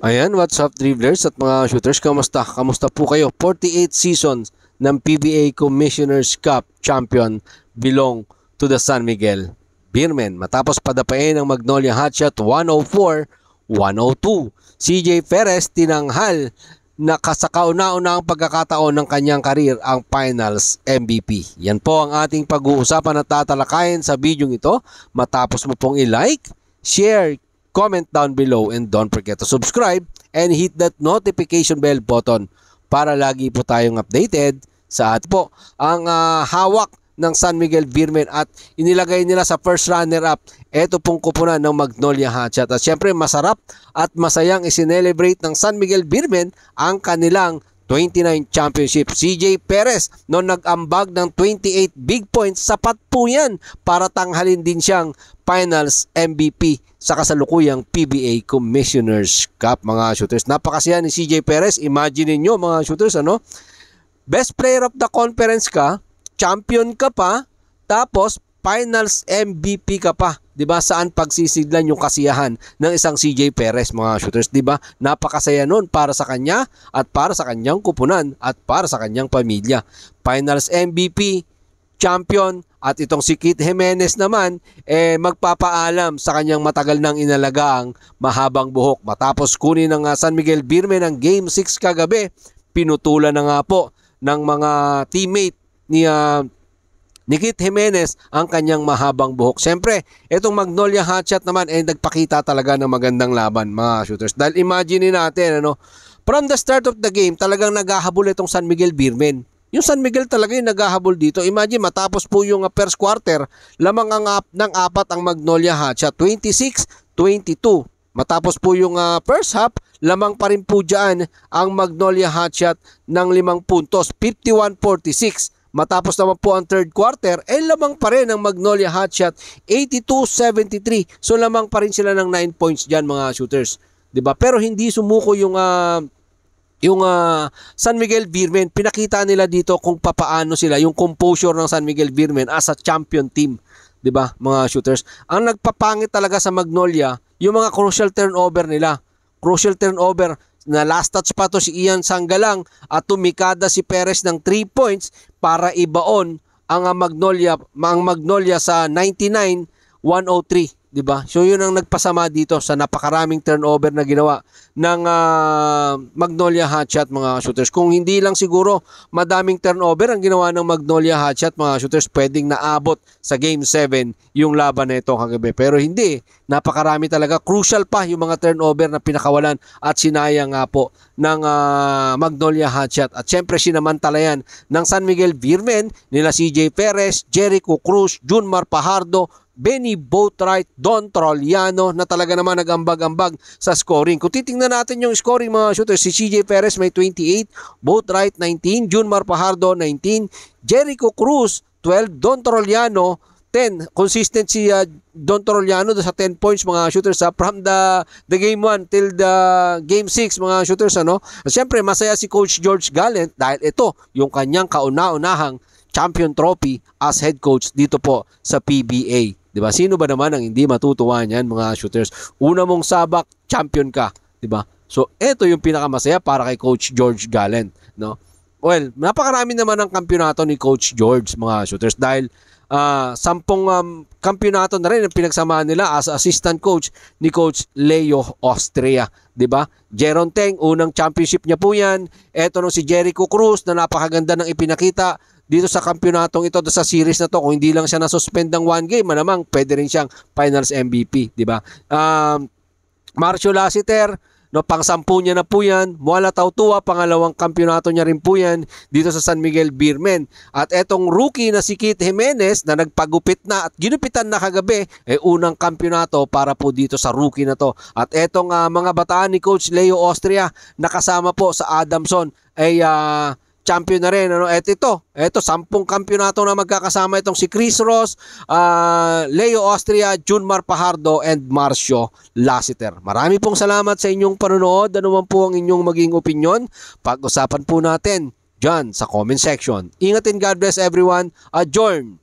Ayan, what's up dribblers at mga shooters, kamusta? Kamusta po kayo? 48 seasons ng PBA Commissioner's Cup champion belong to the San Miguel Beermen. Matapos padapain ang Magnolia Hotshot 104-102. CJ Perez tinanghal na kasakauna-una ang pagkakataon ng kanyang karir ang Finals MVP. Yan po ang ating pag-uusapan at tatalakayin sa video ito. Matapos mo pong i-like, share, comment down below and don't forget to subscribe and hit that notification bell button para lagi po tayong updated sa at po ang uh, hawak ng San Miguel Beermen at inilagay nila sa first runner-up ito pong kupunan ng Magnolia Hatchet. At ah, syempre masarap at masayang isinelebrate ng San Miguel Beermen ang kanilang 29 championship. CJ Perez, noong nag-ambag ng 28 big points, sapat po yan para tanghalin din siyang Finals MVP sa kasalukuyang PBA Commissioner's Cup, mga shooters. Napakasaya ni CJ Perez. Imagine niyo mga shooters, ano? Best player of the conference ka, champion ka pa, tapos finals MVP ka pa. 'di ba? Saan pagsisidlan yung kasiyahan ng isang CJ Perez mga shooters, 'di ba? Napakasaya noon para sa kanya at para sa kanyang kupunan at para sa kanyang pamilya. Finals MVP, champion at itong si Kit Jimenez naman eh magpapaalam sa kanyang matagal nang inalagaang mahabang buhok matapos kunin ng ah, San Miguel Birme ng Game 6 kagabi pinutulan na nga po ng mga teammate ni uh, Nikit Jimenez ang kanyang mahabang buhok. Siyempre, itong Magnolia Hotshot naman ay eh, nagpakita talaga ng magandang laban mga shooters. Dahil imagine natin, ano, from the start of the game, talagang naghahabol itong San Miguel Beermen. Yung San Miguel talaga yung naghahabol dito. Imagine, matapos po yung ah, first quarter, lamang ang ap ng apat ang Magnolia Hotshot, 26-22. Matapos po yung uh, first half, lamang pa rin po dyan ang Magnolia Hotshot ng limang puntos, 51-46. Matapos naman po ang third quarter, ay eh, lamang pa rin ang Magnolia Hotshot 82-73. So lamang pa rin sila ng 9 points diyan mga shooters. 'Di ba? Pero hindi sumuko yung uh, yung uh, San Miguel Beermen. Pinakita nila dito kung papaano sila yung composure ng San Miguel Beermen as a champion team. 'Di ba? Mga shooters. Ang nagpapangit talaga sa Magnolia, yung mga crucial turnover nila. Crucial turnover na last touch pa to si Ian Sanggalang at tumikada si Perez ng 3 points para ibaon ang Magnolia, ang Magnolia sa 99-103. 'di ba? So 'yun ang nagpasama dito sa napakaraming turnover na ginawa ng uh, Magnolia Hotshot mga shooters. Kung hindi lang siguro madaming turnover ang ginawa ng Magnolia Hotshot mga shooters, pwedeng naabot sa game 7 yung laban nito kagabi. Pero hindi, napakarami talaga. Crucial pa yung mga turnover na pinakawalan at sinayang nga po ng uh, Magnolia Hotshot. At syempre sinamantalayan ng San Miguel Virmen nila CJ Perez, Jericho Cruz, Junmar Pajardo, Benny Boatwright, Don Trolliano na talaga naman nagambag-ambag sa scoring. Kung titingnan natin yung scoring mga shooters, si CJ Perez may 28, Boatwright 19, Jun Marpajardo 19, Jericho Cruz 12, Don Trolliano 10. Consistent si uh, Don Trolliano sa 10 points mga shooters sa from the the game 1 till the game 6 mga shooters ano. Siyempre masaya si coach George Gallant dahil ito yung kanyang kauna-unahang champion trophy as head coach dito po sa PBA. Diba? Sino ba naman ang hindi matutuwa niyan mga shooters? Una mong sabak, champion ka, 'di ba? So, ito yung pinakamasaya para kay Coach George Gallen, no? Well, napakarami naman ang kampyonato ni Coach George mga shooters dahil uh, sampung um, kampyonato na rin ang pinagsamahan nila as assistant coach ni Coach Leo Austria, 'di ba? Jeron Teng, unang championship niya po 'yan. Ito nung si Jericho Cruz na napakaganda ng ipinakita dito sa kampyonatong ito, sa series na to, kung hindi lang siya na-suspend ng one game, malamang pwede rin siyang finals MVP, di ba? Um, Marcio Lassiter, No, pang sampu niya na po yan. Muala Tautua, pangalawang kampyonato niya rin po yan dito sa San Miguel Beermen. At etong rookie na si Kit Jimenez na nagpagupit na at ginupitan na kagabi, eh unang kampyonato para po dito sa rookie na to. At etong uh, mga bataan ni Coach Leo Austria nakasama po sa Adamson ay... Uh, champion na rin. Ano? Eto ito, ito, sampung kampyonato na magkakasama itong si Chris Ross, uh, Leo Austria, Junmar Pajardo, and Marcio Lassiter. Marami pong salamat sa inyong panonood. Ano man po ang inyong maging opinion, pag-usapan po natin dyan sa comment section. Ingatin, God bless everyone. Adjourn!